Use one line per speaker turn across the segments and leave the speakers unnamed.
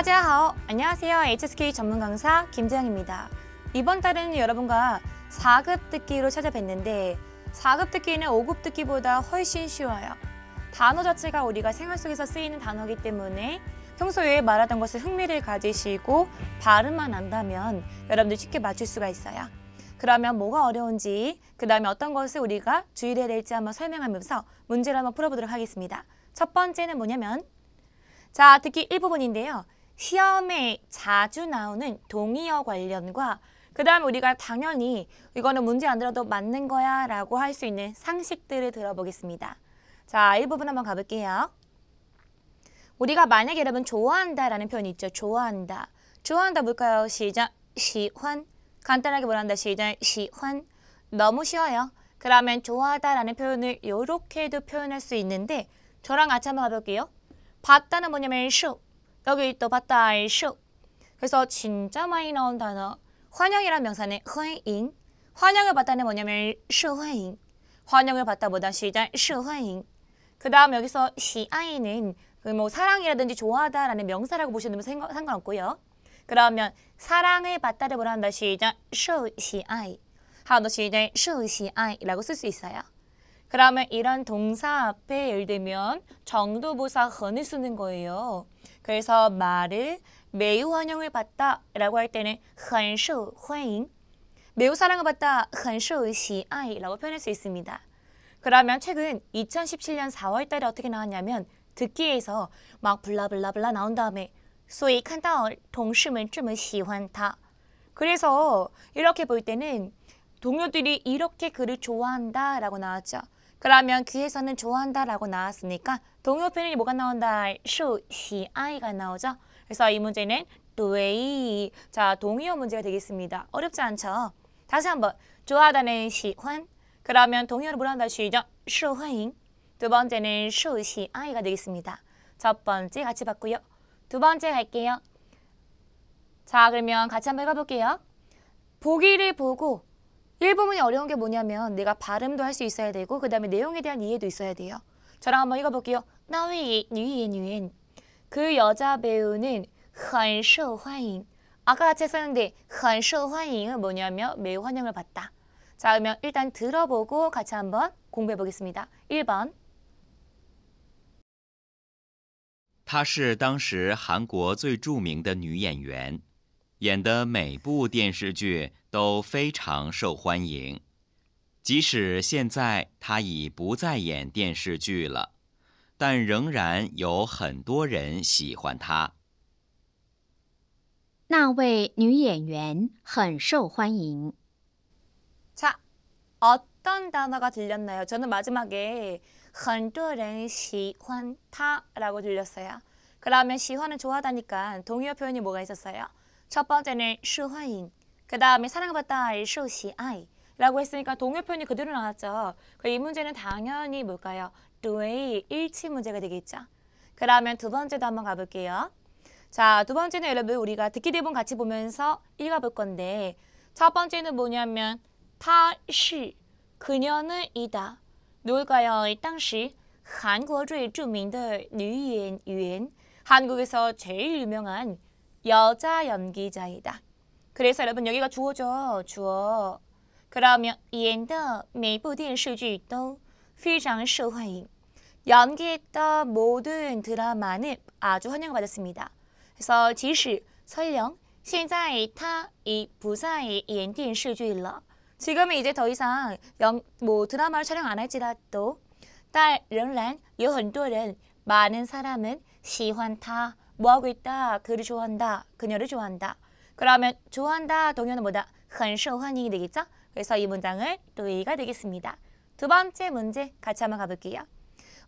大家好, 안녕하세요. HSK 전문 강사 김지영입니다. 이번 달은 여러분과 4급 듣기로 찾아뵀는데 4급 듣기는 5급 듣기보다 훨씬 쉬워요. 단어 자체가 우리가 생활 속에서 쓰이는 단어이기 때문에 평소에 말하던 것을 흥미를 가지시고 발음만 안다면 여러분들 쉽게 맞출 수가 있어요. 그러면 뭐가 어려운지 그 다음에 어떤 것을 우리가 주의해야 될지 한번 설명하면서 문제를 한번 풀어보도록 하겠습니다. 첫 번째는 뭐냐면 자 듣기 1부분인데요. 시험에 자주 나오는 동의어 관련과 그 다음 우리가 당연히 이거는 문제 안 들어도 맞는 거야 라고 할 수 있는 상식들을 들어보겠습니다. 자, 이 부분 한번 가볼게요. 우리가 만약에 여러분 좋아한다 라는 표현이 있죠. 좋아한다. 좋아한다 뭘까요? 시작, 시환. 간단하게 뭐란다. 시작, 시환. 너무 쉬워요. 그러면 좋아하다 라는 표현을 이렇게도 표현할 수 있는데 저랑 같이 한번 가볼게요. 봤다는 뭐냐면 쇼, 여기 또 봤다이 쇼. 그래서 진짜 많이 나온 단어 환영이란 명사는 회인 환영을 받다는 뭐냐면 시회인 환영을 받다보다 시작 시회인 그 다음 여기서 시아이는 그 뭐 사랑이라든지 좋아하다라는 명사라고 보시면 상관없고요 그러면 사랑을 받다를 뭐란다 시작 시아이 하도 시작 시아이라고 쓸 수 있어요 그러면 이런 동사 앞에 예를 들면 정도보사 헌을 쓰는 거예요 그래서 말을 매우 환영을 받다 라고 할 때는 很受欢迎 매우 사랑을 받다 很受喜爱 라고 표현할 수 있습니다. 그러면 최근 2017년 4월 달에 어떻게 나왔냐면 듣기에서 막 블라블라블라 나온 다음에 소위 칸다얼 동심은 좀喜欢他 그래서 이렇게 볼 때는 동료들이 이렇게 그를 좋아한다 라고 나왔죠. 그러면 귀에서는 좋아한다라고 나왔으니까 동요 표현이 뭐가 나온다? 쇼, 시, 아이가 나오죠. 그래서 이 문제는 도웨이. 자, 동요 문제가 되겠습니다. 어렵지 않죠? 다시 한번 좋아하다는 시환. 그러면 동요를 물어본다 시죠. 쇼화잉. 두 번째는 쇼, 시, 아이가 되겠습니다. 첫 번째 같이 봤고요. 두 번째 갈게요. 자, 그러면 같이 한번 해봐볼게요. 보기를 보고 1부분이 어려운 게 뭐냐면 내가 발음도 할 수 있어야 되고 그 다음에 내용에 대한 이해도 있어야 돼요. 저랑 한번 읽어볼게요. 나위 유엔 그 여자 배우는 很受欢迎 아까 같이 했었는데 很受欢迎은 뭐냐면 매우 환영을 받다. 자 그러면 일단 들어보고 같이 한번 공부해 보겠습니다. 1번
她是当时韩国最著名的女演员。演的每部电视剧都非常受欢迎。即使现在他已不再演电视剧了，但仍然有很多人喜欢他。
那位女演员很受欢迎。
첫 번째는 슈화잉그 다음에 사랑받다 알 쇼시아이 라고 했으니까 동요 표현이 그대로 나왔죠. 그이 문제는 당연히 뭘까요? 두웨이 일치 문제가 되겠죠. 그러면 두 번째도 한번 가볼게요. 자, 두 번째는 여러분 우리가 듣기 대본 같이 보면서 읽어볼 건데 첫 번째는 뭐냐면 타시 그녀는 이다. 누굴까요? 당시 한국最著名的한국에서 제일 유명한 여자 연기자이다. 그래서 여러분 여기가 주어죠. 주어. 그러면 이엔더 메이부 电视剧도 非常受欢迎. 연기했던 모든 드라마는 아주 환영받았습니다. 그래서 지시 설령 现在他이 부사의 연电视剧了. 지금은 이제 더 이상 영, 뭐 드라마를 촬영 안 할지라도 但仍然有很多人 많은 사람은 시환타 뭐하고 있다. 그를 좋아한다. 그녀를 좋아한다. 그러면 좋아한다 동요는 뭐다? 很受欢迎이 되겠죠? 그래서 이 문장을 또이가 되겠습니다. 두 번째 문제 같이 한번 가볼게요.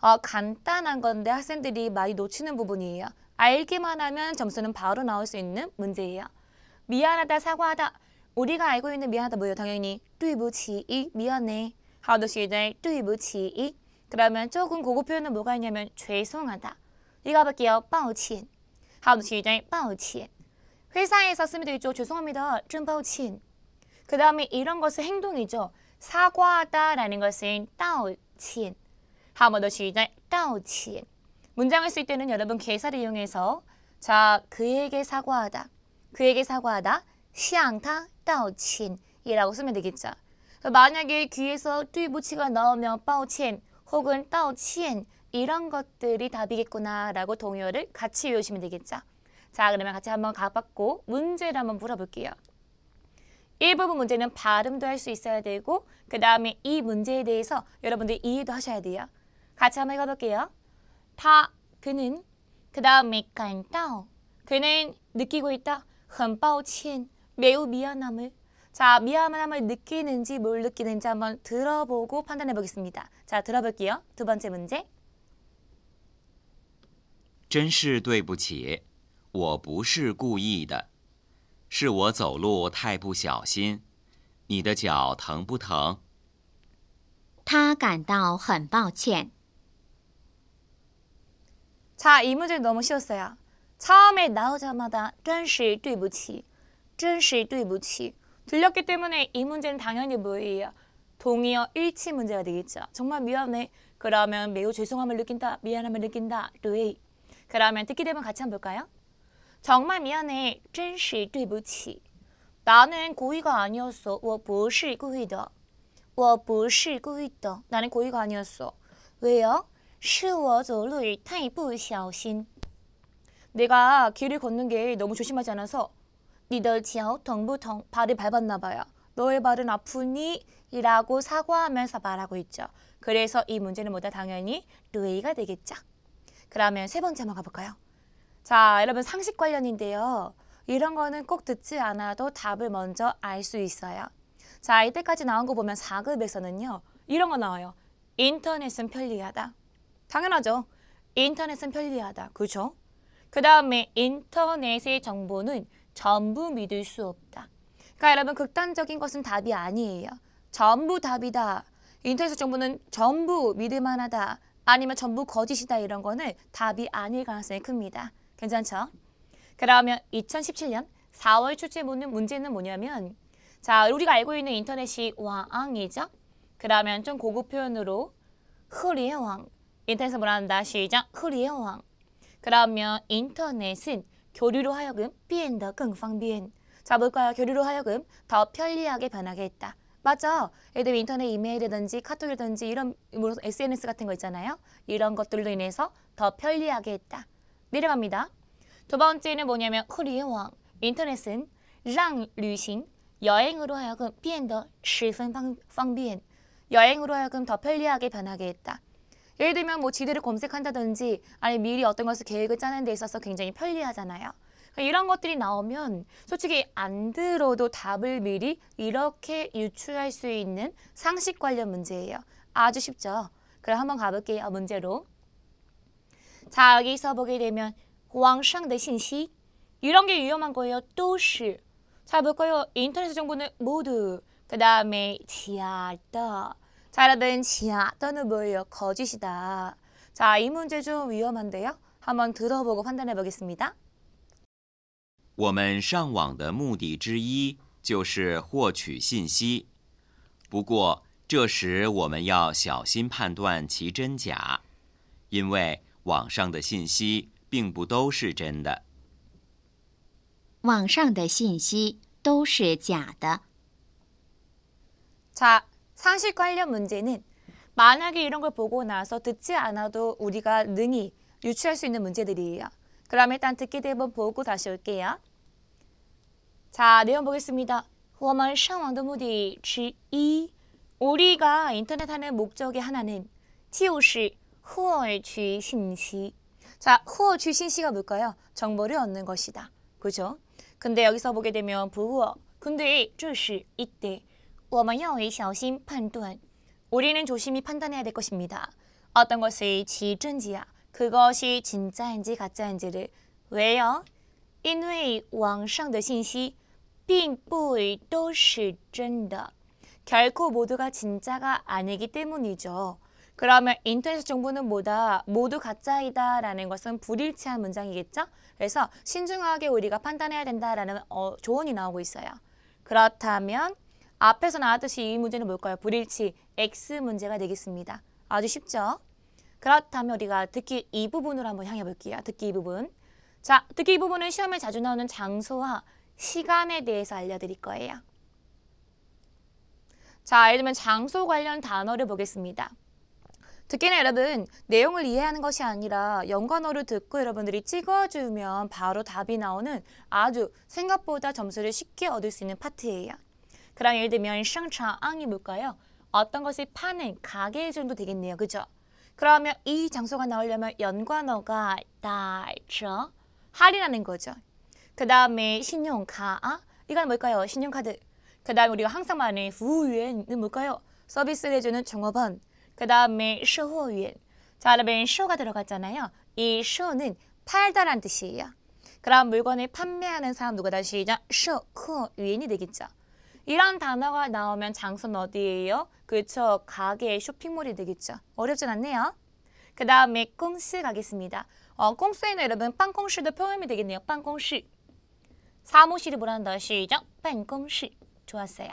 어, 간단한 건데 학생들이 많이 놓치는 부분이에요. 알기만 하면 점수는 바로 나올 수 있는 문제예요. 미안하다, 사과하다. 우리가 알고 있는 미안하다 뭐예요? 당연히 对不起, 미안해. How does she 对不起? 그러면 조금 고급 표현은 뭐가 있냐면 죄송하다. 이거 볼게요. 抱歉. 하우치장 빠오치 회사에서 쓰면 되겠죠. 죄송합니다. 좀抱歉. 그 다음에 이런 것은 행동이죠. 사과하다라는 것은 道歉. 한번더 시작. 道歉. 문장을 쓸 때는 여러분 개사를 이용해서 자, 그에게 사과하다. 그에게 사과하다. 시앙타 道歉이라고 쓰면 되겠죠. 만약에 귀에서 뚜이보치가 나오면 抱歉 혹은 道歉 이런 것들이 답이겠구나라고 동요를 같이 외우시면 되겠죠. 자, 그러면 같이 한번 가봤고 문제를 한번 물어볼게요. 일부분 문제는 발음도 할 수 있어야 되고 그 다음에 이 문제에 대해서 여러분들이 이해도 하셔야 돼요. 같이 한번 읽어볼게요. 다, 그는, 그 다음에 간다오. 그는 느끼고 있다. 흠바오친, 매우 미안함을. 자, 미안함을 느끼는지 뭘 느끼는지 한번 들어보고 판단해 보겠습니다. 자, 들어볼게요. 두 번째 문제.
真是对不起，我不是故意的，是我走路太不小心。你的脚疼不疼？
他感到很抱歉。
자이문제너무쉬웠어요처음에나오자마자真是对不起，真是对不起들렸기때문에이문제는당연히무의동의어일치문제가되겠죠정말미안해그러면매우죄송함을느낀다미안함을느낀다루이 그러면 듣기 대문 같이 한번 볼까요? 정말 미안해. 真是对不起. 나는 고의가 아니었어. 我不是故意的.我不是故意的. 나는 고의가 아니었어. 왜요? 是我走路太不小心. 내가 길을 걷는 게 너무 조심하지 않아서 你的脚疼不疼? 발을 밟았나 봐요. 너의 발은 아프니? 이라고 사과하면서 말하고 있죠. 그래서 이 문제는 뭐다 당연히 루이가 되겠죠. 그러면 세번째 한번 가볼까요? 자, 여러분 상식 관련인데요. 이런 거는 꼭 듣지 않아도 답을 먼저 알 수 있어요. 자, 이때까지 나온 거 보면 4급에서는요. 이런 거 나와요. 인터넷은 편리하다. 당연하죠. 인터넷은 편리하다. 그죠? 그 다음에 인터넷의 정보는 전부 믿을 수 없다. 그러니까 여러분 극단적인 것은 답이 아니에요. 전부 답이다. 인터넷 정보는 전부 믿을 만하다. 아니면 전부 거짓이다 이런 거는 답이 아닐 가능성이 큽니다. 괜찮죠? 그러면 2017년 4월 출제 보는 문제는 뭐냐면 자 우리가 알고 있는 인터넷이 왕이죠? 그러면 좀 고급 표현으로 흐리의 왕 인터넷에서 뭐 한다 시작 흐리의 왕 그러면 인터넷은 교류로 하여금 비엔더 긍팡비엔 자 뭘까요? 교류로 하여금 더 편리하게 변하게 했다. 맞아. 예를 들면 인터넷 이메일이든지 카톡이든지 이런 SNS 뭐 같은 거 있잖아요. 이런 것들로 인해서 더 편리하게 했다. 내려갑니다. 두 번째는 뭐냐면 코리의 왕. 인터넷은 랑 류신 여행으로 하여금 비엔더 실선 방비엔 여행으로 하여금 더 편리하게 변하게 했다. 예를 들면 뭐 지도를 검색한다든지 아니 미리 어떤 것을 계획을 짜는 데 있어서 굉장히 편리하잖아요. 그러니까 이런 것들이 나오면 솔직히 안 들어도 답을 미리 이렇게 유추할 수 있는 상식 관련 문제예요. 아주 쉽죠. 그럼 한번 가볼게요. 문제로. 자, 여기서 보게 되면 왕상의 신시 이런 게 위험한 거예요. 또시. 자, 볼까요? 인터넷 정보는 모두. 그 다음에 지하다. 자, 여러분 지하다는 뭐예요? 거짓이다. 자, 이 문제 좀 위험한데요. 한번 들어보고 판단해 보겠습니다.
我们上网的目的之一就是获取信息，不过这时我们要小心判断其真假，因为网上的信息并不都是真的。
网上的信息都是假的。
자상실관련문제는만약에이런걸보고나서듣지않아도우리가능히유추할수있는문제들이에요그럼일단듣기대본보고다시올게요 자, 내용 보겠습니다. 我们上网的目的之一 우리가 인터넷하는 목적의 하나는 就是获取信息. 자, 获取信息가 뭘까요? 정보를 얻는 것이다. 그죠? 근데 여기서 보게 되면 부어. 근데 这是 이때 我们要小心判断. 우리는 조심히 판단해야 될 것입니다. 어떤 것이 지전지야 그것이 진짜인지 가짜인지를 왜요? 因为网上的信息并不都是真的. 결코 모두가 진짜가 아니기 때문이죠. 그러면 인터넷 정보는 뭐다? 모두 가짜이다 라는 것은 불일치한 문장이겠죠? 그래서 신중하게 우리가 판단해야 된다라는 어, 조언이 나오고 있어요. 그렇다면 앞에서 나왔듯이 이 문제는 뭘까요? 불일치 X 문제가 되겠습니다. 아주 쉽죠? 그렇다면 우리가 듣기 이 부분으로 한번 향해 볼게요. 듣기 이 부분. 자, 듣기 이 부분은 시험에 자주 나오는 장소와 시간에 대해서 알려드릴 거예요. 자, 예를 들면 장소 관련 단어를 보겠습니다. 듣기는 여러분 내용을 이해하는 것이 아니라 연관어를 듣고 여러분들이 찍어주면 바로 답이 나오는 아주 생각보다 점수를 쉽게 얻을 수 있는 파트예요. 그럼 예를 들면 샹차앙이 뭘까요? 어떤 것을 파는 가게 정도 되겠네요. 그죠? 그러면 이 장소가 나오려면 연관어가 달죠. 할이라는 거죠. 그 다음에 신용카 아? 이건 뭘까요? 신용카드 그 다음에 우리가 항상 말하는 부위엔은 뭘까요? 서비스를 해주는 종업원 그 다음에 쇼호엔자 여러분 쇼가 들어갔잖아요 이 쇼는 팔다란 뜻이에요 그럼 물건을 판매하는 사람 누가 다시 이 쇼, 쿠, 엔이 되겠죠 이런 단어가 나오면 장소는 어디예요? 그쵸 가게 쇼핑몰이 되겠죠 어렵진 않네요 그 다음에 꽁시 가겠습니다 어, 꽁시에는 여러분 빵꽁시도 표현이 되겠네요 빵꽁시 사무실이 뭐란다 시작. 뱅공시 좋았어요.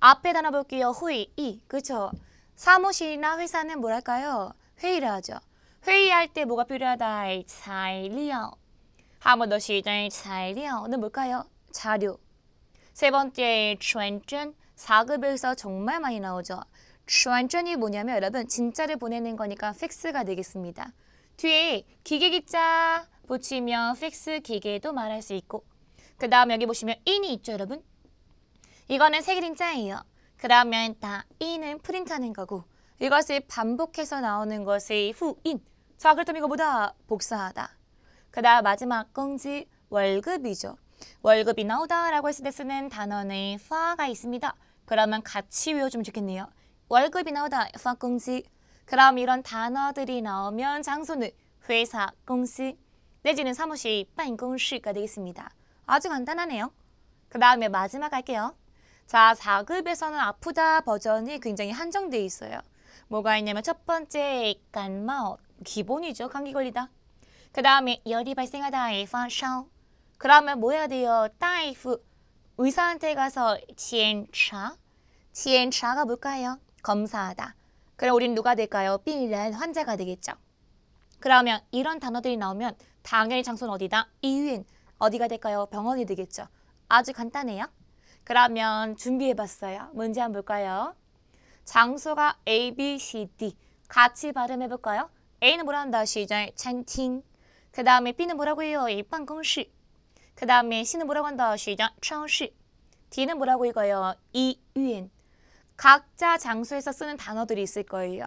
앞에 단어 볼게요. 후이, 이. 그쵸? 사무실이나 회사는 뭐랄까요? 회의를 하죠. 회의할 때 뭐가 필요하다? 자료. 한번더 시작. 자료는 뭘까요? 자료. 세 번째, 전전. 4급에서 정말 많이 나오죠. 전전이 뭐냐면 여러분 진짜를 보내는 거니까 팩스가 되겠습니다. 뒤에 기계 기자 붙이면 팩스 기계도 말할 수 있고 그 다음 여기 보시면 인이 있죠, 여러분? 이거는 세 그림자예요. 그러면 다 i 은 프린트하는 거고 이것을 반복해서 나오는 것의 후인. 자, 그렇다면 이거 보다 복사하다. 그 다음 마지막 꽁지 월급이죠. 월급이 나오다라고 했을 때 쓰는 단어의 파가 있습니다. 그러면 같이 외워주면 좋겠네요. 월급이 나오다, 파 꽁지. 그럼 이런 단어들이 나오면 장소는 회사, 공시, 내지는 사무실, 반公室가 되겠습니다. 아주 간단하네요. 그 다음에 마지막 할게요. 자, 4급에서는 아프다 버전이 굉장히 한정돼 있어요. 뭐가 있냐면 첫 번째, 간마 오 기본이죠. 감기 걸리다. 그 다음에 열이 발생하다, 에파샤 그러면 뭐 해야 돼요? 다이프 의사한테 가서 지엔차 지엔차가 뭘까요? 검사하다. 그럼 우린 누가 될까요? 빌렌 환자가 되겠죠. 그러면 이런 단어들이 나오면 당연히 장소는 어디다? 이윈 어디가 될까요? 병원이 되겠죠. 아주 간단해요. 그러면 준비해봤어요. 문제 한번 볼까요? 장소가 A, B, C, D 같이 발음해볼까요? A는 뭐라 한다? 시절 찬팅 그 다음에 B는 뭐라고 해요? 이 방공실 그 다음에 C는 뭐라고 한다? 시절 창실 D는 뭐라고 읽어요? 이유엔 각자 장소에서 쓰는 단어들이 있을 거예요.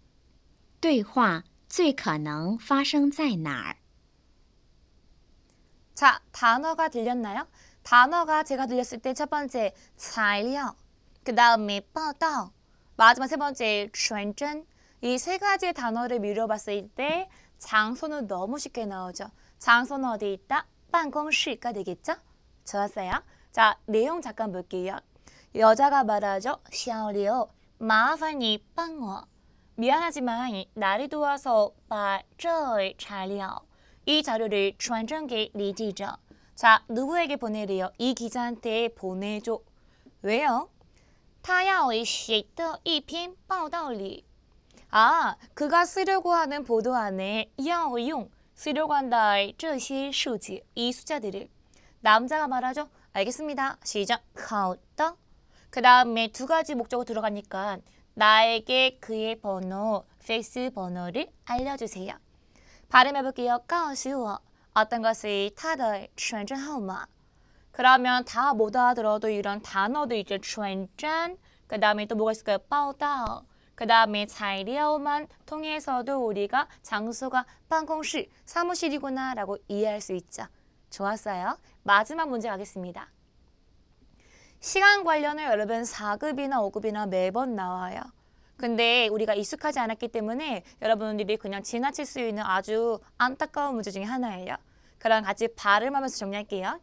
对话最可能发生在哪儿？
자, 단어가 들렸나요? 단어가 제가 들렸을 때 첫 번째材料, 그 다음에 报道, 마지막 세 번째 传真.이세 가지의 단어를 미뤄봤을 때 장소는 너무 쉽게 나오죠. 장소는 어디 있다?办公室가 되겠죠? 좋았어요. 자, 내용 잠깐 볼게요. 여자가 말하죠. 小刘, 마산이帮我. 미안하지만 날이 더워서 바这材料이 자료를 전전기 리지죠. 자, 누구에게 보내래이 기자한테 보내줘. 왜요? 他要写的一篇报道里 아, 그가 쓰려고 하는 보도 안에 야용 쓰려고 한다의 这些数字이 숫자들을 남자가 말하죠. 알겠습니다. 시작. 好的.그 다음에 두 가지 목적어 들어가니까 나에게 그의 번호, 팩스 번호를 알려주세요. 발음해볼게요. 告诉我 어떤 것이 타더의 真号码 그러면 다 못 알아들어도 이런 단어도 이제 传真그 다음에 또 뭐가 있을까요? 报道그 다음에 자료만 통해서도 우리가 장소가 방공실 사무실이구나 라고 이해할 수 있죠. 좋았어요. 마지막 문제 가겠습니다. 시간 관련을 여러분 4급이나 5급이나 매번 나와요. 근데 우리가 익숙하지 않았기 때문에 여러분들이 그냥 지나칠 수 있는 아주 안타까운 문제 중에 하나예요. 그럼 같이 발음하면서 정리할게요.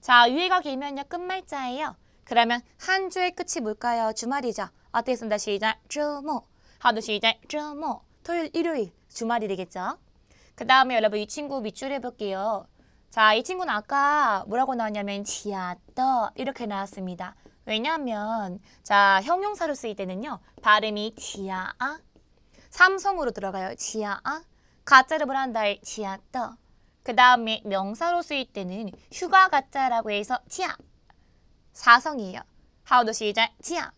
자, 위가 길면요. 끝말자예요. 그러면 한 주의 끝이 뭘까요? 주말이죠. 어떻겠습니다. 시작. 주모. 하루 시작. 주모. 토요일, 일요일. 주말이 되겠죠. 그 다음에 여러분 이 친구 밑줄 해볼게요. 자, 이 친구는 아까 뭐라고 나왔냐면 지아떠 이렇게 나왔습니다. 왜냐하면 자 형용사로 쓰일 때는요. 발음이 지아아 삼성으로 들어가요. 지아아 가짜를 뭐란다 지아떠 그 다음에 명사로 쓰일 때는 휴가 가짜라고 해서 지아 사성이에요. 하우도 시작 지아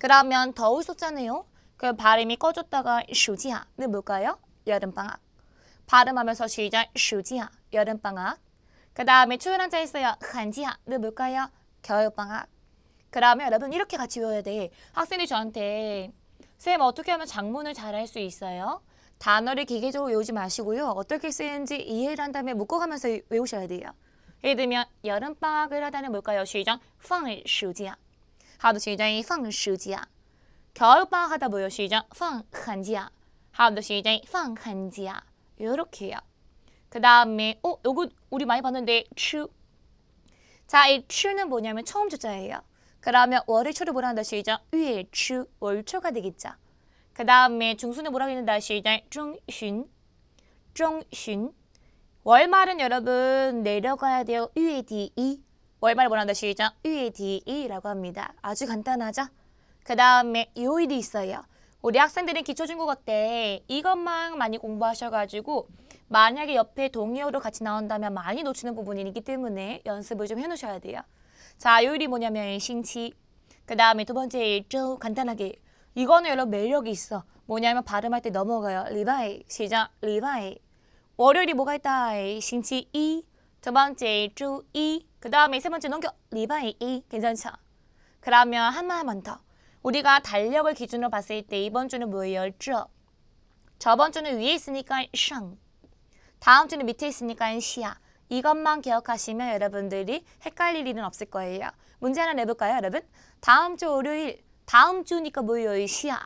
그러면 더울 썼잖아요. 그 발음이 꺼졌다가 슈지아는 네, 뭘까요? 여름방학 발음하면서 시작 슈지야 여름방학 그 다음에 추운 한자 있어요 한지야 너 뭘까요? 겨울방학 그러면 여러분 이렇게 같이 외워야 돼 학생이 저한테 쌤 어떻게 하면 작문을 잘 할 수 있어요? 단어를 기계적으로 외우지 마시고요 어떻게 쓰는지 이해를 한 다음에 묶어가면서 외우셔야 돼요 예를 들면 여름방학을 하다는 뭘까요? 시작 放暑假 하도 시작放暑假 겨울방학 하다 뭐요 시작 放寒假 하도 시작放寒假 이렇게요. 그 다음에 어? 요거 우리 많이 봤는데 추. 자, 이 추는 뭐냐면 처음 주자예요. 그러면 월을 초를 뭐라 한다 시작? 위추 월초가 되겠죠. 그 다음에 중순을 뭐라 했는다 시작? 중순 중순 월말은 여러분 내려가야 돼요. 위디이 월말 뭐라 한다 시작? 위디이라고 합니다. 아주 간단하죠? 그 다음에 요일이 있어요. 우리 학생들이 기초중국어 때 이것만 많이 공부하셔가지고 만약에 옆에 동의어로 같이 나온다면 많이 놓치는 부분이기 때문에 연습을 좀 해놓으셔야 돼요. 자, 요일이 뭐냐면 신치. 그 다음에 두 번째 일조 간단하게. 이거는 여러 매력이 있어. 뭐냐면 발음할 때 넘어가요. 리바이 시작 리바이. 월요일이 뭐가 있다. 신치 이. 두 번째 주 이. 그 다음에 세 번째 넘겨 리바이 이. 괜찮죠? 그러면 하나만 더. 우리가 달력을 기준으로 봤을 때 이번 주는 뭐였죠? 저번 주는 위에 있으니까 샹. 다음 주는 밑에 있으니까 시야. 이것만 기억하시면 여러분들이 헷갈릴 일은 없을 거예요. 문제 하나 내볼까요, 여러분? 다음 주 월요일, 다음 주니까 뭐예요, 시야.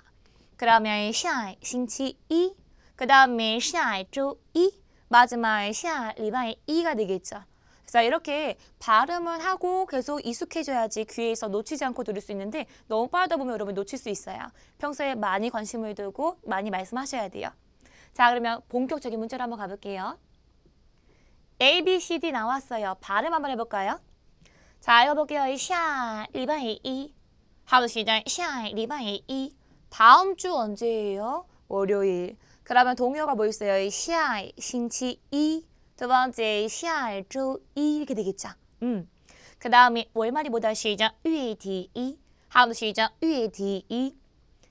그러면 시야, 신치 2. 그 다음에 시야, 주 2. 마지막 시야, 리바이 2가 되겠죠. 자 이렇게 발음을 하고 계속 익숙해져야지 귀에서 놓치지 않고 들을 수 있는데 너무 빠르다 보면 여러분 놓칠 수 있어요. 평소에 많이 관심을 두고 많이 말씀하셔야 돼요. 자 그러면 본격적인 문제로 한번 가볼게요. A, B, C, D 나왔어요. 발음 한번 해볼까요? 자 읽어볼게요. 샤, 리바이, 이. 하루 시작 리바이, 이. 다음 주 언제예요? 월요일. 그러면 동요가 뭐 있어요? 下 신치, 이. 두 번째 下周一 이렇게 되겠죠. 음. 그 다음에 월말이 뭐다 시작 月底一 하도 시작 月底一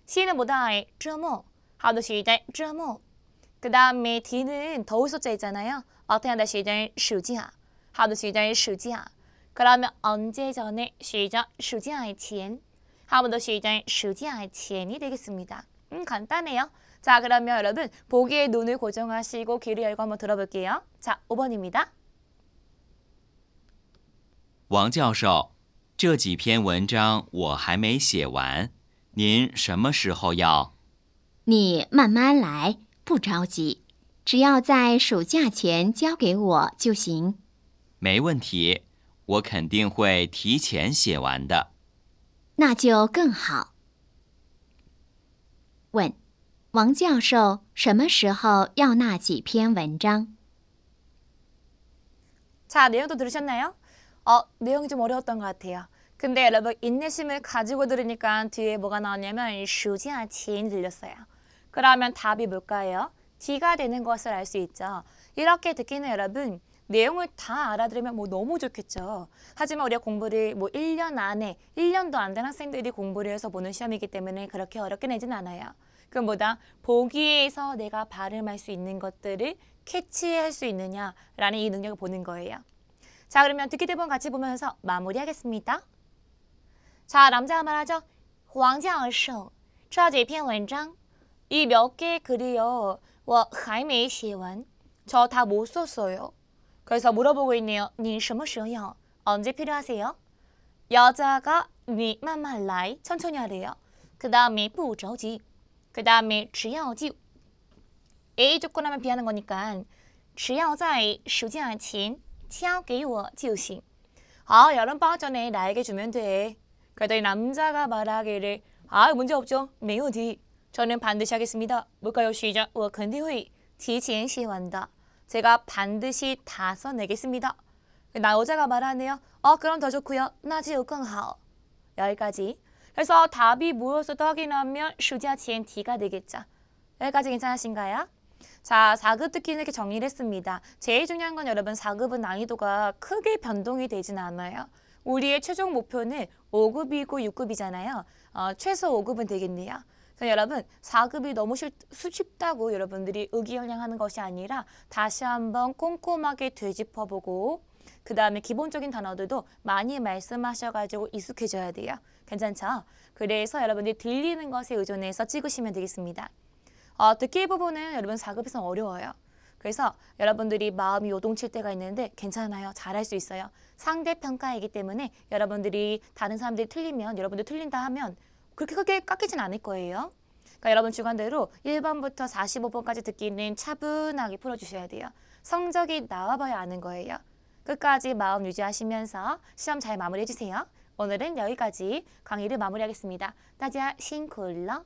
시는 뭐다 周末 하도 시작 周末그 다음에 뒤는 더울 소자 있잖아요. 어떻게 한다 시작 暑假 하도 시작 暑假 그러면 언제 전에 시작 暑假前 하도 시작 暑假前이 되겠습니다. 음, 간단해요. 자그러면여러분보기의눈을고정하시고길이열한번들어볼게요자5번입니다
王教授，这几篇文章我还没写完，您什么时候要？
你慢慢来，不着急，只要在暑假前交给我就行。
没问题，我肯定会提前写完的。
那就更好。问王教授什么时候要那几篇文章？
자, 내용도 들으셨나요? 어, 내용이 좀 어려웠던 것 같아요. 근데 여러분 인내심을 가지고 들으니까 뒤에 뭐가 나왔냐면 슈지아치 들렸어요. 그러면 답이 뭘까요? D가 되는 것을 알 수 있죠. 이렇게 듣기는 여러분 내용을 다 알아들으면 뭐 너무 좋겠죠. 하지만 우리가 공부를 뭐 1년 안에 1년도 안 된 학생들이 공부를 해서 보는 시험이기 때문에 그렇게 어렵게 내진 않아요. 그럼 그러니까 뭐다 보기에서 내가 발음할 수 있는 것들을 캐치할 수 있느냐라는 이 능력을 보는 거예요. 자 그러면 듣기 대본 같이 보면서 마무리하겠습니다. 자 남자가 말하죠. 왕자어쇼 저제편 원장 이 몇 개 글이요. 我还没写完저 다 못 썼어요. 그래서 물어보고 있네요. 您什么时候 언제 필요하세요? 여자가 你慢慢来 천천히 하래요. 그 다음에 不着急그 다음에 주야지 A 조건 하면 B 하는 거니까 只要在暑假前交给我就行. 아, 여름 방학 전에 나에게 주면 돼. 그랬더니 남자가 말하기를 아, 문제 없죠. 매우디. 저는 반드시 하겠습니다. 뭘까요? 시작. 我肯定会提前写完的. 제가 반드시 다 써내겠습니다. 나 여자가 말하네요. 어, 그럼 더 좋고요. 나就更好. 여기까지. 그래서 답이 무엇을 확인하면 슈자아 g n 가 되겠죠. 여기까지 괜찮으신가요? 자, 4급 특기는 이렇게 정리를 했습니다. 제일 중요한 건 여러분 4급은 난이도가 크게 변동이 되진 않아요. 우리의 최종 목표는 5급이고 6급이잖아요. 어, 최소 5급은 되겠네요. 여러분 4급이 너무 쉽, 다고 여러분들이 의기양양하는 것이 아니라 다시 한번 꼼꼼하게 되짚어보고 그 다음에 기본적인 단어들도 많이 말씀하셔가지고 익숙해져야 돼요. 괜찮죠? 그래서 여러분들이 들리는 것에 의존해서 찍으시면 되겠습니다. 어, 듣기 부분은 여러분 4급에서 어려워요. 그래서 여러분들이 마음이 요동칠 때가 있는데 괜찮아요. 잘할 수 있어요. 상대평가이기 때문에 여러분들이 다른 사람들이 틀리면 여러분들 틀린다 하면 그렇게 크게 깎이진 않을 거예요. 그러니까 여러분 주관대로 1번부터 45번까지 듣기는 차분하게 풀어주셔야 돼요. 성적이 나와봐야 아는 거예요. 끝까지 마음 유지하시면서 시험 잘 마무리해 주세요. 오늘은 여기까지 강의를 마무리하겠습니다. 다자 신콜러